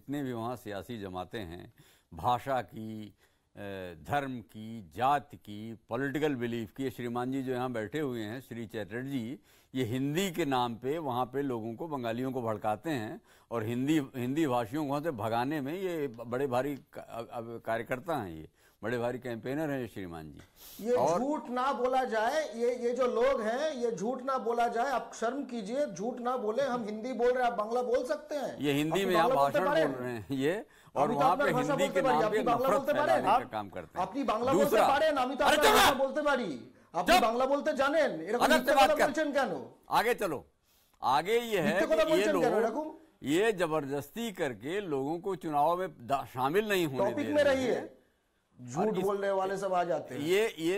जितने भी वहाँ सियासी जमातें हैं भाषा की धर्म की जात की पॉलिटिकल बिलीफ की श्रीमान जी जो यहाँ बैठे हुए हैं श्री चैटर्जी ये हिंदी के नाम पे वहाँ पे लोगों को बंगालियों को भड़काते हैं और हिंदी हिंदी भाषियों को वहाँ से भगाने में ये बड़े भारी कार्यकर्ता हैं ये बड़े भारी कैंपेनर हैं श्रीमान जी ये झूठ ना बोला जाए ये ये जो लोग हैं ये झूठ ना बोला जाए आप शर्म कीजिए झूठ ना बोले हम हिंदी बोल रहे हैं आप बांग्ला बोल सकते हैं ये हिंदी में तो आप भाषण बोल रहे हैं ये और वहाँ पे हिंदी के नाम पे नफरत फैलाने का काम करते हैं अपनी बांग्ला बोलते पारे अमिता बोलते पारी আপনি বাংলা বলতে জানেন এরকম বলছেন आगे ये है ये लोग ये जबरदस्ती करके लोगों को चुनाव में शामिल नहीं होने दे रहे हैं झूठ बोलने वाले सब आ जाते हैं ये ये